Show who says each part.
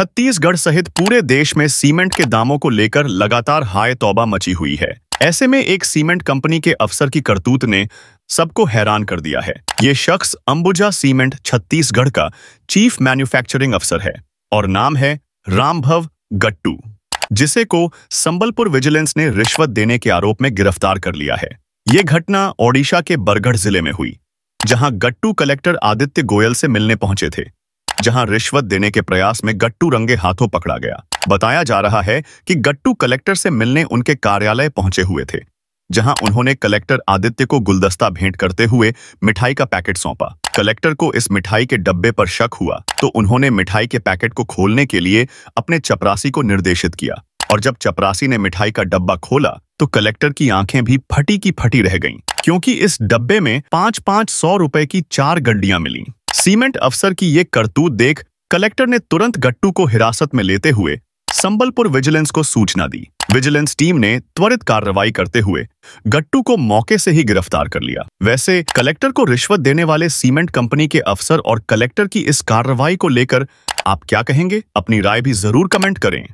Speaker 1: छत्तीसगढ़ सहित पूरे देश में सीमेंट के दामों को लेकर लगातार हाय तौबा मची हुई है ऐसे में एक सीमेंट कंपनी के अफसर की करतूत ने सबको हैरान कर दिया है ये शख्स अंबुजा सीमेंट छत्तीसगढ़ का चीफ मैन्युफैक्चरिंग अफसर है और नाम है रामभव गट्टू जिसे को संबलपुर विजिलेंस ने रिश्वत देने के आरोप में गिरफ्तार कर लिया है ये घटना ओडिशा के बरगढ़ जिले में हुई जहां गट्टू कलेक्टर आदित्य गोयल से मिलने पहुंचे थे जहां रिश्वत देने के प्रयास में गट्टू रंगे हाथों पकड़ा गया बताया जा रहा है कि गट्टू कलेक्टर से मिलने उनके कार्यालय पहुंचे हुए थे जहां उन्होंने कलेक्टर आदित्य को गुलदस्ता भेंट करते हुए मिठाई का पैकेट सौंपा कलेक्टर को इस मिठाई के डब्बे पर शक हुआ तो उन्होंने मिठाई के पैकेट को खोलने के लिए अपने चपरासी को निर्देशित किया और जब चपरासी ने मिठाई का डब्बा खोला तो कलेक्टर की आंखें भी फटी की फटी रह गईं क्योंकि इस डब्बे में पांच पांच सौ रुपए की चार गड्डियां मिली सीमेंट अफसर की ये करतूत देख कलेक्टर ने तुरंत गट्टू को हिरासत में लेते हुए संबलपुर विजिलेंस को सूचना दी विजिलेंस टीम ने त्वरित कार्रवाई करते हुए गट्टू को मौके से ही गिरफ्तार कर लिया वैसे कलेक्टर को रिश्वत देने वाले सीमेंट कंपनी के अफसर और कलेक्टर की इस कार्रवाई को लेकर आप क्या कहेंगे अपनी राय भी जरूर कमेंट करें